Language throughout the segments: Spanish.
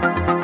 Thank you.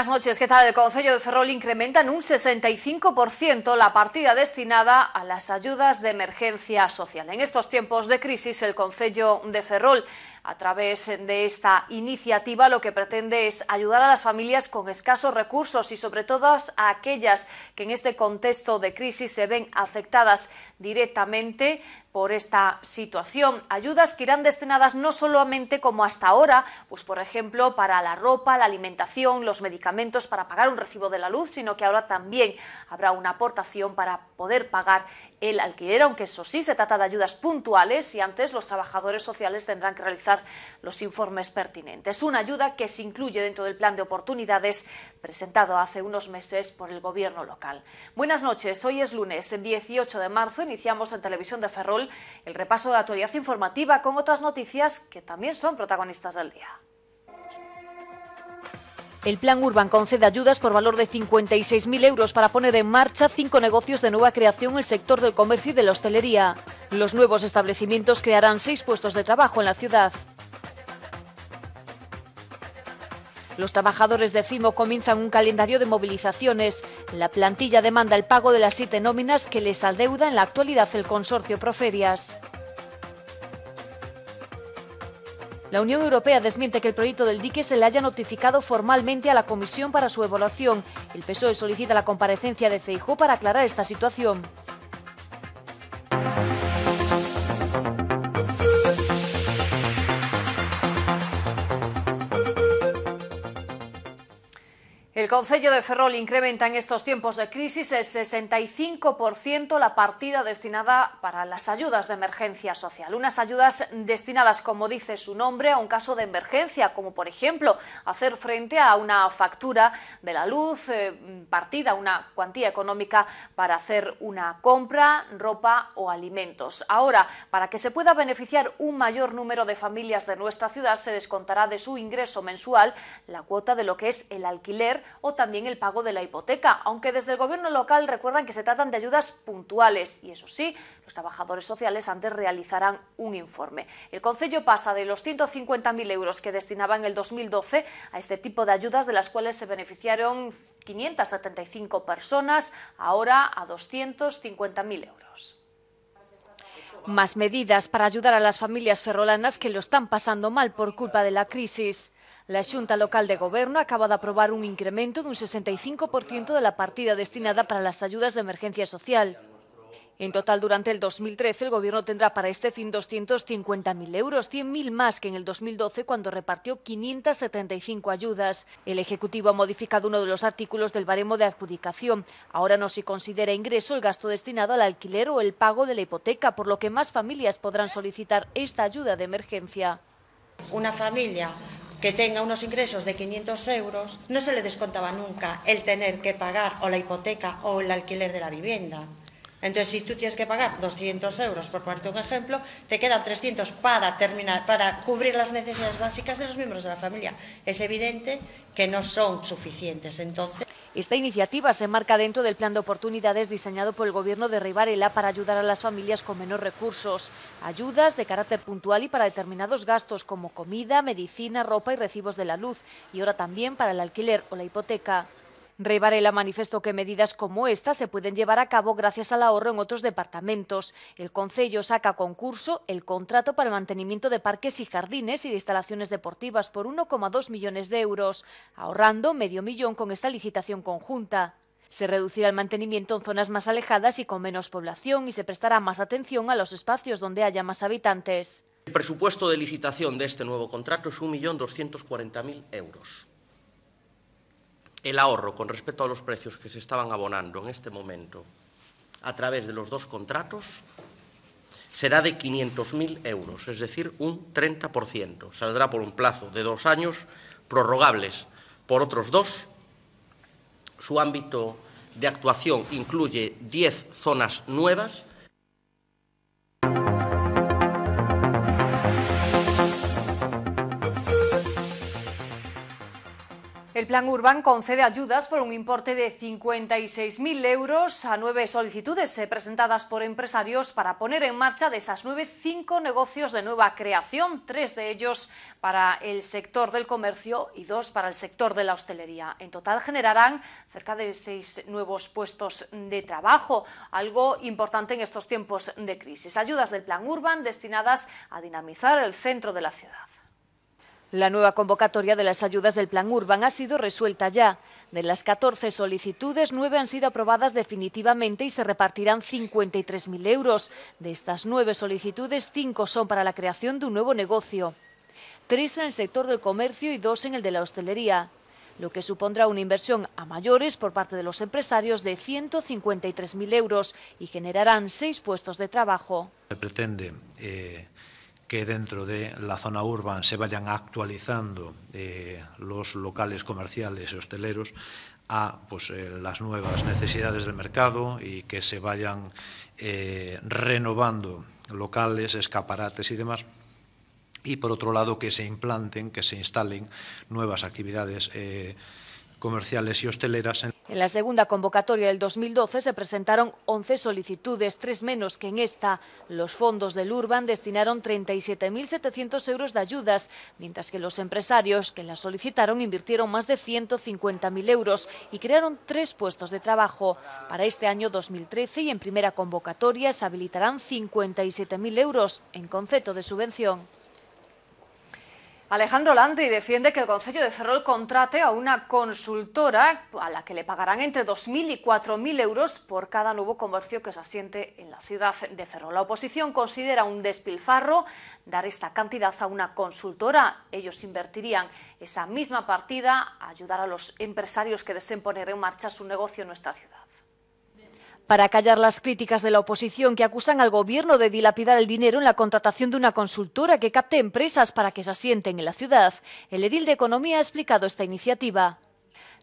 Buenas noches. ¿Qué tal? El Consejo de Ferrol incrementa en un 65% la partida destinada a las ayudas de emergencia social. En estos tiempos de crisis, el Consejo de Ferrol, a través de esta iniciativa, lo que pretende es ayudar a las familias con escasos recursos y, sobre todo, a aquellas que en este contexto de crisis se ven afectadas directamente por esta situación. Ayudas que irán destinadas no solamente como hasta ahora, pues por ejemplo, para la ropa, la alimentación, los medicamentos para pagar un recibo de la luz, sino que ahora también habrá una aportación para poder pagar el alquiler, aunque eso sí se trata de ayudas puntuales y antes los trabajadores sociales tendrán que realizar los informes pertinentes. Una ayuda que se incluye dentro del plan de oportunidades presentado hace unos meses por el gobierno local. Buenas noches, hoy es lunes 18 de marzo, iniciamos en Televisión de Ferrol el repaso de la actualidad informativa con otras noticias que también son protagonistas del día. El Plan Urban concede ayudas por valor de 56.000 euros para poner en marcha cinco negocios de nueva creación en el sector del comercio y de la hostelería. Los nuevos establecimientos crearán seis puestos de trabajo en la ciudad. Los trabajadores de CIMO comienzan un calendario de movilizaciones. La plantilla demanda el pago de las siete nóminas que les adeuda en la actualidad el consorcio Proferias. La Unión Europea desmiente que el proyecto del dique se le haya notificado formalmente a la Comisión para su evaluación. El PSOE solicita la comparecencia de Feijóo para aclarar esta situación. El Consejo de Ferrol incrementa en estos tiempos de crisis el 65% la partida destinada para las ayudas de emergencia social. Unas ayudas destinadas, como dice su nombre, a un caso de emergencia, como por ejemplo hacer frente a una factura de la luz, eh, partida, una cuantía económica para hacer una compra, ropa o alimentos. Ahora, para que se pueda beneficiar un mayor número de familias de nuestra ciudad, se descontará de su ingreso mensual la cuota de lo que es el alquiler o también el pago de la hipoteca, aunque desde el gobierno local recuerdan que se tratan de ayudas puntuales y eso sí, los trabajadores sociales antes realizarán un informe. El Concello pasa de los 150.000 euros que destinaba en el 2012 a este tipo de ayudas de las cuales se beneficiaron 575 personas, ahora a 250.000 euros. Más medidas para ayudar a las familias ferrolanas que lo están pasando mal por culpa de la crisis. La Junta Local de Gobierno acaba de aprobar un incremento de un 65% de la partida destinada para las ayudas de emergencia social. En total, durante el 2013, el Gobierno tendrá para este fin 250.000 euros, 100.000 más que en el 2012, cuando repartió 575 ayudas. El Ejecutivo ha modificado uno de los artículos del baremo de adjudicación. Ahora no se considera ingreso el gasto destinado al alquiler o el pago de la hipoteca, por lo que más familias podrán solicitar esta ayuda de emergencia. Una familia que tenga unos ingresos de 500 euros, no se le descontaba nunca el tener que pagar o la hipoteca o el alquiler de la vivienda. Entonces, si tú tienes que pagar 200 euros, por ponerte un ejemplo, te quedan 300 para, terminar, para cubrir las necesidades básicas de los miembros de la familia. Es evidente que no son suficientes. Entonces, esta iniciativa se enmarca dentro del plan de oportunidades diseñado por el Gobierno de Rivarela para ayudar a las familias con menos recursos. Ayudas de carácter puntual y para determinados gastos como comida, medicina, ropa y recibos de la luz, y ahora también para el alquiler o la hipoteca. Rey Varela manifestó que medidas como esta se pueden llevar a cabo gracias al ahorro en otros departamentos. El Concello saca concurso el contrato para el mantenimiento de parques y jardines y de instalaciones deportivas por 1,2 millones de euros, ahorrando medio millón con esta licitación conjunta. Se reducirá el mantenimiento en zonas más alejadas y con menos población y se prestará más atención a los espacios donde haya más habitantes. El presupuesto de licitación de este nuevo contrato es 1.240.000 euros el ahorro con respecto a los precios que se estaban abonando en este momento a través de los dos contratos será de 500.000 euros, es decir, un 30%. Saldrá por un plazo de dos años, prorrogables por otros dos. Su ámbito de actuación incluye diez zonas nuevas El Plan Urban concede ayudas por un importe de 56.000 euros a nueve solicitudes eh, presentadas por empresarios para poner en marcha de esas nueve cinco negocios de nueva creación, tres de ellos para el sector del comercio y dos para el sector de la hostelería. En total generarán cerca de seis nuevos puestos de trabajo, algo importante en estos tiempos de crisis. Ayudas del Plan Urban destinadas a dinamizar el centro de la ciudad. La nueva convocatoria de las ayudas del Plan Urban ha sido resuelta ya. De las 14 solicitudes, 9 han sido aprobadas definitivamente y se repartirán 53.000 euros. De estas 9 solicitudes, 5 son para la creación de un nuevo negocio, 3 en el sector del comercio y 2 en el de la hostelería, lo que supondrá una inversión a mayores por parte de los empresarios de 153.000 euros y generarán 6 puestos de trabajo. Se pretende... Eh, que dentro de la zona urbana se vayan actualizando eh, los locales comerciales y hosteleros a pues, eh, las nuevas necesidades del mercado y que se vayan eh, renovando locales, escaparates y demás. Y por otro lado, que se implanten, que se instalen nuevas actividades comerciales y hosteleras. En la segunda convocatoria del 2012 se presentaron 11 solicitudes, tres menos que en esta. Los fondos del Urban destinaron 37.700 euros de ayudas, mientras que los empresarios que las solicitaron invirtieron más de 150.000 euros y crearon tres puestos de trabajo. Para este año 2013 y en primera convocatoria se habilitarán 57.000 euros en concepto de subvención. Alejandro Landry defiende que el Consejo de Ferrol contrate a una consultora a la que le pagarán entre 2.000 y 4.000 euros por cada nuevo comercio que se asiente en la ciudad de Ferrol. La oposición considera un despilfarro dar esta cantidad a una consultora. Ellos invertirían esa misma partida a ayudar a los empresarios que deseen poner en marcha su negocio en nuestra ciudad para callar las críticas de la oposición que acusan al gobierno de dilapidar el dinero en la contratación de una consultora que capte empresas para que se asienten en la ciudad. El edil de Economía ha explicado esta iniciativa.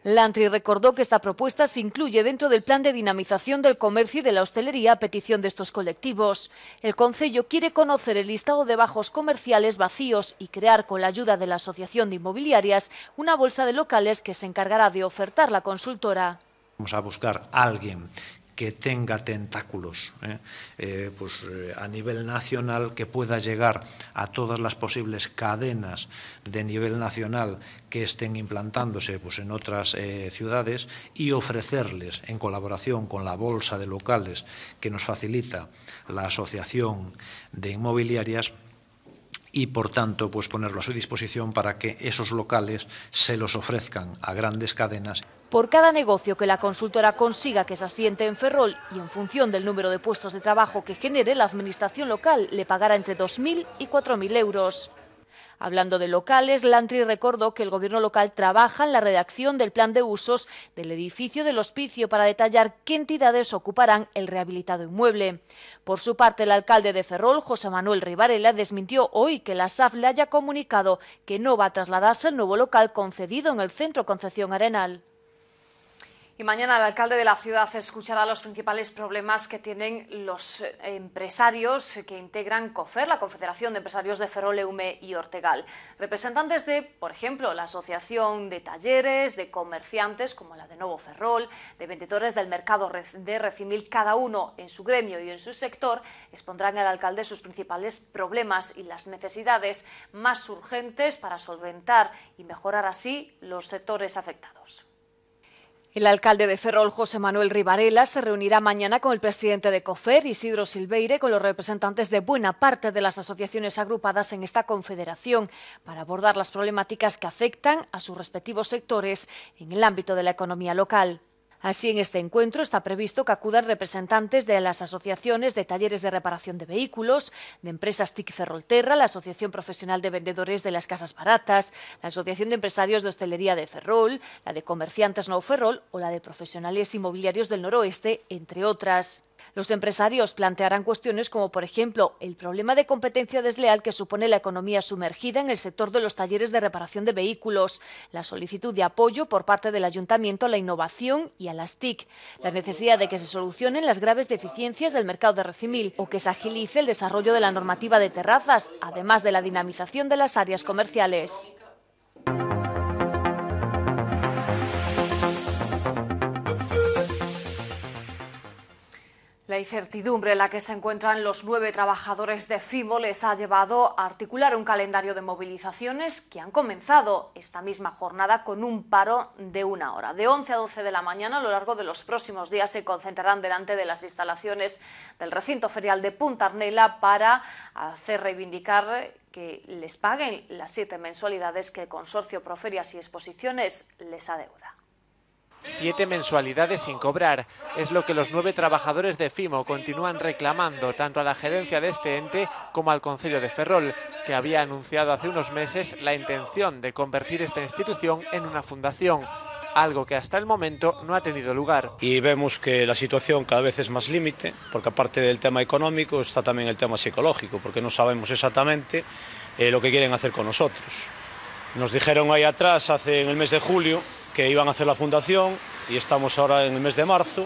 Lantri recordó que esta propuesta se incluye dentro del plan de dinamización del comercio y de la hostelería a petición de estos colectivos. El Concello quiere conocer el listado de bajos comerciales vacíos y crear, con la ayuda de la Asociación de Inmobiliarias, una bolsa de locales que se encargará de ofertar la consultora. Vamos a buscar a alguien que tenga tentáculos ¿eh? Eh, pues, eh, a nivel nacional, que pueda llegar a todas las posibles cadenas de nivel nacional que estén implantándose pues, en otras ciudades y ofrecerles, en colaboración con la bolsa de locales que nos facilita la Asociación de Inmobiliarias, y por tanto pues ponerlo a su disposición para que esos locales se los ofrezcan a grandes cadenas. Por cada negocio que la consultora consiga que se asiente en Ferrol y en función del número de puestos de trabajo que genere, la administración local le pagará entre 2.000 y 4.000 euros. Hablando de locales, Lantri recordó que el gobierno local trabaja en la redacción del plan de usos del edificio del hospicio para detallar qué entidades ocuparán el rehabilitado inmueble. Por su parte, el alcalde de Ferrol, José Manuel Rivarela, desmintió hoy que la SAF le haya comunicado que no va a trasladarse al nuevo local concedido en el centro Concepción Arenal. Y mañana el alcalde de la ciudad escuchará los principales problemas que tienen los empresarios que integran COFER, la Confederación de Empresarios de Ferrol, Eume y Ortegal. Representantes de, por ejemplo, la Asociación de Talleres, de Comerciantes, como la de Nuevo Ferrol, de vendedores del mercado de Recimil, cada uno en su gremio y en su sector, expondrán al alcalde sus principales problemas y las necesidades más urgentes para solventar y mejorar así los sectores afectados. El alcalde de Ferrol, José Manuel Rivarela, se reunirá mañana con el presidente de COFER, Isidro Silveire, con los representantes de buena parte de las asociaciones agrupadas en esta confederación para abordar las problemáticas que afectan a sus respectivos sectores en el ámbito de la economía local. Así, en este encuentro está previsto que acudan representantes de las asociaciones de talleres de reparación de vehículos, de empresas TIC Ferrolterra, la Asociación Profesional de Vendedores de las Casas Baratas, la Asociación de Empresarios de Hostelería de Ferrol, la de Comerciantes No Ferrol o la de Profesionales Inmobiliarios del Noroeste, entre otras. Los empresarios plantearán cuestiones como, por ejemplo, el problema de competencia desleal que supone la economía sumergida en el sector de los talleres de reparación de vehículos, la solicitud de apoyo por parte del ayuntamiento a la innovación y a las TIC, la necesidad de que se solucionen las graves deficiencias del mercado de recimil o que se agilice el desarrollo de la normativa de terrazas, además de la dinamización de las áreas comerciales. La incertidumbre en la que se encuentran los nueve trabajadores de FIMO les ha llevado a articular un calendario de movilizaciones que han comenzado esta misma jornada con un paro de una hora. De 11 a 12 de la mañana, a lo largo de los próximos días, se concentrarán delante de las instalaciones del recinto ferial de Punta Arnela para hacer reivindicar que les paguen las siete mensualidades que el consorcio Proferias y Exposiciones les adeuda siete mensualidades sin cobrar. Es lo que los nueve trabajadores de FIMO continúan reclamando tanto a la gerencia de este ente como al Consejo de Ferrol, que había anunciado hace unos meses la intención de convertir esta institución en una fundación algo que hasta el momento no ha tenido lugar. Y vemos que la situación cada vez es más límite, porque aparte del tema económico está también el tema psicológico, porque no sabemos exactamente eh, lo que quieren hacer con nosotros. Nos dijeron ahí atrás, hace en el mes de julio, que iban a hacer la fundación y estamos ahora en el mes de marzo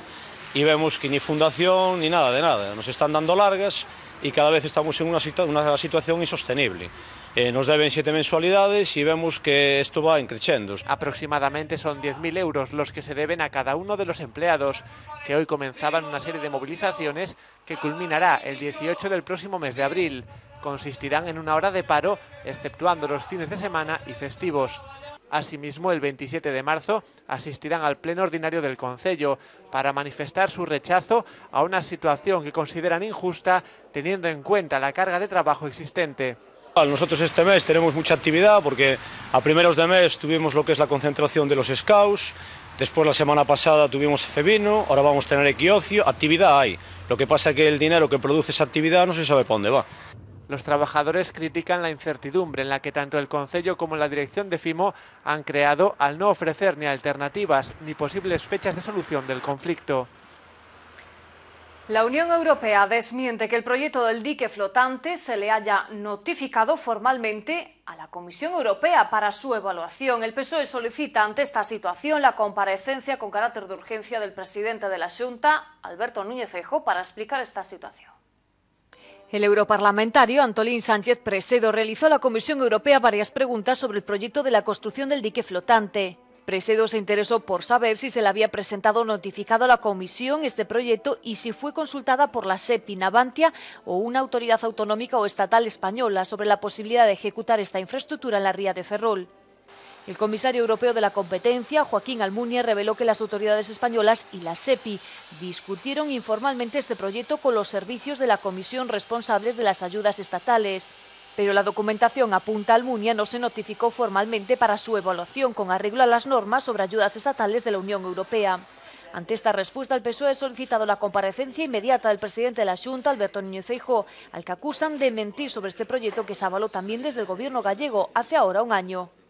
y vemos que ni fundación ni nada de nada. Nos están dando largas y cada vez estamos en una, situ una situación insostenible. Eh, nos deben siete mensualidades y vemos que esto va encrechendo. Aproximadamente son 10.000 euros los que se deben a cada uno de los empleados, que hoy comenzaban una serie de movilizaciones que culminará el 18 del próximo mes de abril. Consistirán en una hora de paro, exceptuando los fines de semana y festivos. Asimismo, el 27 de marzo asistirán al pleno ordinario del Concello para manifestar su rechazo a una situación que consideran injusta teniendo en cuenta la carga de trabajo existente. Nosotros este mes tenemos mucha actividad porque a primeros de mes tuvimos lo que es la concentración de los scouts, después la semana pasada tuvimos Febino, ahora vamos a tener Equiocio, actividad hay. Lo que pasa es que el dinero que produce esa actividad no se sabe para dónde va. Los trabajadores critican la incertidumbre en la que tanto el Consejo como la dirección de FIMO han creado al no ofrecer ni alternativas ni posibles fechas de solución del conflicto. La Unión Europea desmiente que el proyecto del dique flotante se le haya notificado formalmente a la Comisión Europea para su evaluación. El PSOE solicita ante esta situación la comparecencia con carácter de urgencia del presidente de la Junta, Alberto Núñez Feijóo, para explicar esta situación. El europarlamentario Antolín Sánchez Presedo realizó a la Comisión Europea varias preguntas sobre el proyecto de la construcción del dique flotante. Presedo se interesó por saber si se le había presentado notificado a la Comisión este proyecto y si fue consultada por la SEPI, Navantia o una autoridad autonómica o estatal española sobre la posibilidad de ejecutar esta infraestructura en la ría de Ferrol. El comisario europeo de la competencia, Joaquín Almunia, reveló que las autoridades españolas y la SEPI discutieron informalmente este proyecto con los servicios de la comisión responsables de las ayudas estatales pero la documentación apunta al Munia no se notificó formalmente para su evaluación con arreglo a las normas sobre ayudas estatales de la Unión Europea. Ante esta respuesta, el PSOE ha solicitado la comparecencia inmediata del presidente de la Junta, Alberto Niño Feijóo, al que acusan de mentir sobre este proyecto que se avaló también desde el gobierno gallego hace ahora un año.